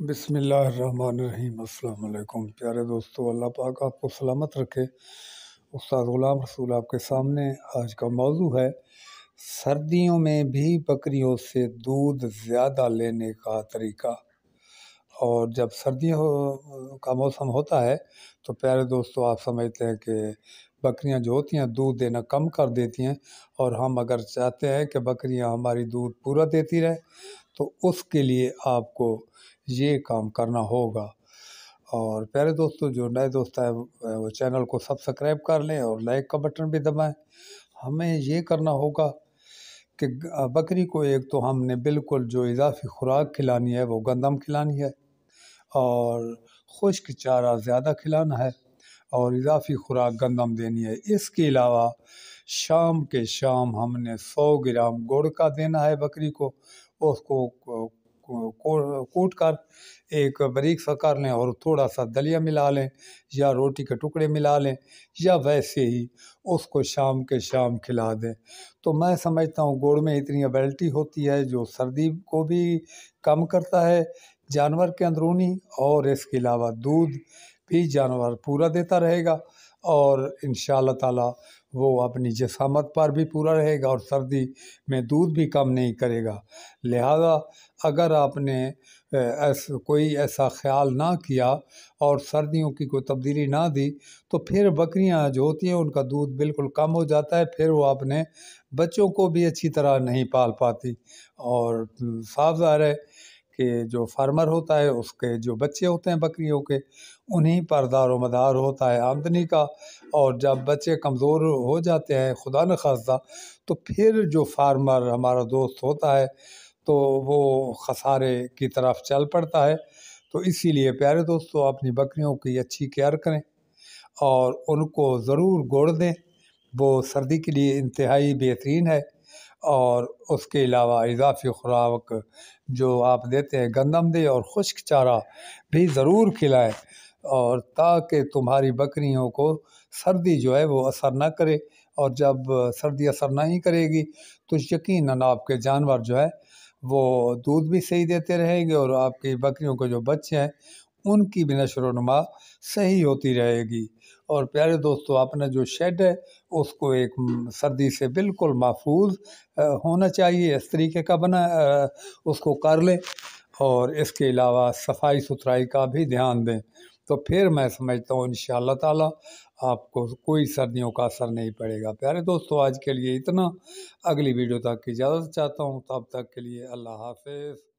अल्लाम प्यारे दोस्तों अल्लाह पाक आपको सलामत रखे उस्ताद ग़ुलाम रसूल आपके सामने आज का मौजू है सर्दियों में भी बकरियों से दूध ज़्यादा लेने का तरीका और जब सर्दियों का मौसम होता है तो प्यारे दोस्तों आप समझते हैं कि बकरियां जो होती हैं दूध देना कम कर देती हैं और हम अगर चाहते हैं कि बकरियां हमारी दूध पूरा देती रहे तो उसके लिए आपको ये काम करना होगा और प्यारे दोस्तों जो नए दोस्त हैं वो चैनल को सब्सक्राइब कर लें और लाइक का बटन भी दबाएं हमें ये करना होगा कि बकरी को एक तो हमने बिल्कुल जो इजाफी खुराक खिलानी है वो गंदम खिलानी है और खुश्क चारा ज़्यादा खिलाना है और इजाफी खुराक गंदम देनी है इसके अलावा शाम के शाम हमने सौ ग्राम गुड़ का देना है बकरी को उसको कूट कर एक बरीक सा कर लें और थोड़ा सा दलिया मिला लें या रोटी के टुकड़े मिला लें या वैसे ही उसको शाम के शाम खिला दें तो मैं समझता हूँ गुड़ में इतनी अबेल्टी होती है जो सर्दी को भी कम करता है जानवर के अंदरूनी और इसके अलावा दूध भी जानवर पूरा देता रहेगा और इन ताला वो अपनी जसामत पर भी पूरा रहेगा और सर्दी में दूध भी कम नहीं करेगा लिहाजा अगर आपने ऐस, कोई ऐसा ख्याल ना किया और सर्दियों की कोई तब्दीली ना दी तो फिर बकरियां जो होती हैं उनका दूध बिल्कुल कम हो जाता है फिर वो आपने बच्चों को भी अच्छी तरह नहीं पाल पाती और साफ ज़ाहिर है के जो फार्मर होता है उसके जो बच्चे होते हैं बकरियों के उन्हीं पर दारोमदार होता है आमदनी का और जब बच्चे कमज़ोर हो जाते हैं खुदा न खासदा तो फिर जो फार्मर हमारा दोस्त होता है तो वो खसारे की तरफ चल पड़ता है तो इसीलिए प्यारे दोस्तों अपनी बकरियों की अच्छी केयर करें और उनको ज़रूर गोड़ दें वो सर्दी के लिए इंतहाई बेहतरीन है और उसके अलावा इजाफी खुराक जो आप देते हैं गंदम दे और खुश्क चारा भी ज़रूर खिलाएं और ताकि तुम्हारी बकरियों को सर्दी जो है वो असर ना करे और जब सर्दी असर नहीं करेगी तो यकीन आपके जानवर जो है वो दूध भी सही देते रहेंगे और आपकी बकरियों के जो बच्चे हैं उनकी भी नशर सही होती रहेगी और प्यारे दोस्तों आपने जो शेड है उसको एक सर्दी से बिल्कुल महफूज होना चाहिए इस तरीके का बना उसको कर लें और इसके अलावा सफाई सुथराई का भी ध्यान दें तो फिर मैं समझता हूँ इन ताला आपको कोई सर्दियों का असर नहीं पड़ेगा प्यारे दोस्तों आज के लिए इतना अगली वीडियो तक की इजाज़त चाहता हूँ तब तक के लिए अल्लाह हाफिज़